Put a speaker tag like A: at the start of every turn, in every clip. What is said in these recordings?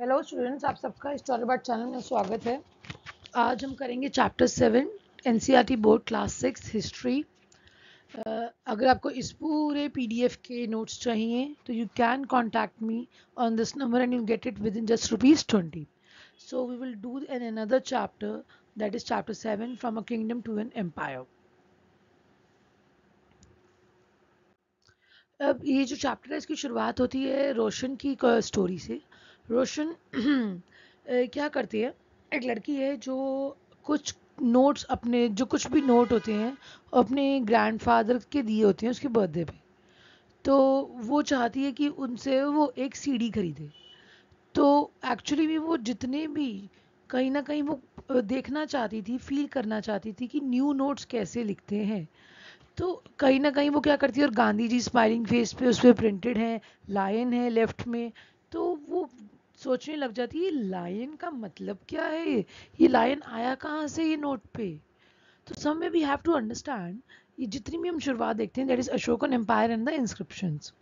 A: hello students आप सबका story BART channel में स्वागत है आज हम करेंगे chapter seven NCERT board class six history अगर आपको इस पूरे पीडीएफ के नोट्स चाहिए तो you can contact me on this number and you get it within just rupees twenty so we will do an another chapter that is chapter seven from a kingdom to an empire अब ये जो chapter है इसकी शुरुआत होती है रोशन की story से रोशन क्या करती है एक लड़की है जो कुछ नोट्स अपने जो कुछ भी नोट होते हैं अपने ग्रैंडफादर के दिए होते हैं उसके बर्थडे पे तो वो चाहती है कि उनसे वो एक सीडी खरीदे तो एक्चुअली भी वो जितने भी कहीं ना कहीं वो देखना चाहती थी फील करना चाहती थी कि न्यू नोट्स कैसे लिखते हैं तो कहीं ना कहीं वो क्या करती है और गांधी जी स्माइलिंग फेस पे उस पर प्रिंटेड है लाइन है लेफ्ट में तो वो सोचने लग जाती है लाइन का मतलब क्या है ये लाइन आया कहाँ से ये नोट पे तो some we have to understand ये जितनी भी हम शुरुआत देखते हैं that is Ashokan empire and the inscriptions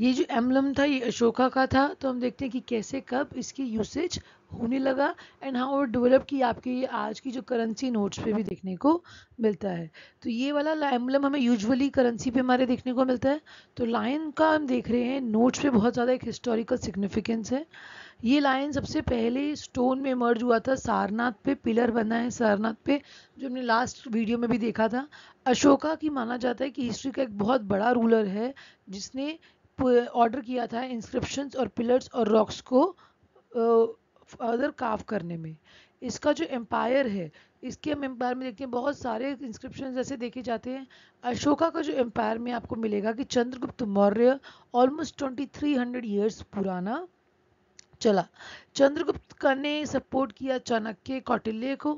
A: ये जो एम्बलम था ये अशोका का था तो हम देखते हैं कि कैसे कब इसकी यूसेज होने लगा एंड हाँ और डेवलप की आपकी आज की जो करेंसी नोट्स पे भी देखने को मिलता है तो ये वाला एम्बलम हमें यूजुअली करेंसी पे हमारे देखने को मिलता है तो लाइन का हम देख रहे हैं नोट्स पे बहुत ज़्यादा एक हिस्टोरिकल सिग्निफिकेंस है ये लाइन सबसे पहले स्टोन में मर्ज हुआ था सारनाथ पे पिलर बना है सारनाथ पे जो हमने लास्ट वीडियो में भी देखा था अशोका की माना जाता है कि हिस्ट्री का एक बहुत बड़ा रूलर है जिसने ऑर्डर किया था इंस्क्रिप्शन और पिलर्स और रॉक्स को फर्दर काव करने में इसका जो एम्पायर है इसके हम एम्पायर में देखते हैं बहुत सारे इंस्क्रिप्शन जैसे देखे जाते हैं अशोका का जो एम्पायर में आपको मिलेगा कि चंद्रगुप्त मौर्य ऑलमोस्ट 2300 ईयर्स पुराना चला चंद्रगुप्त का ने सपोर्ट किया चाणक्य कौटिल्य को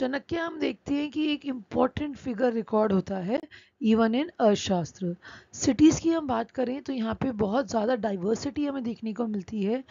A: चाणक्य हम देखते हैं कि एक इम्पॉर्टेंट फिगर रिकॉर्ड होता है इवन इन अर्थशास्त्र सिटीज़ की हम बात करें तो यहाँ पे बहुत ज़्यादा डाइवर्सिटी हमें देखने को मिलती है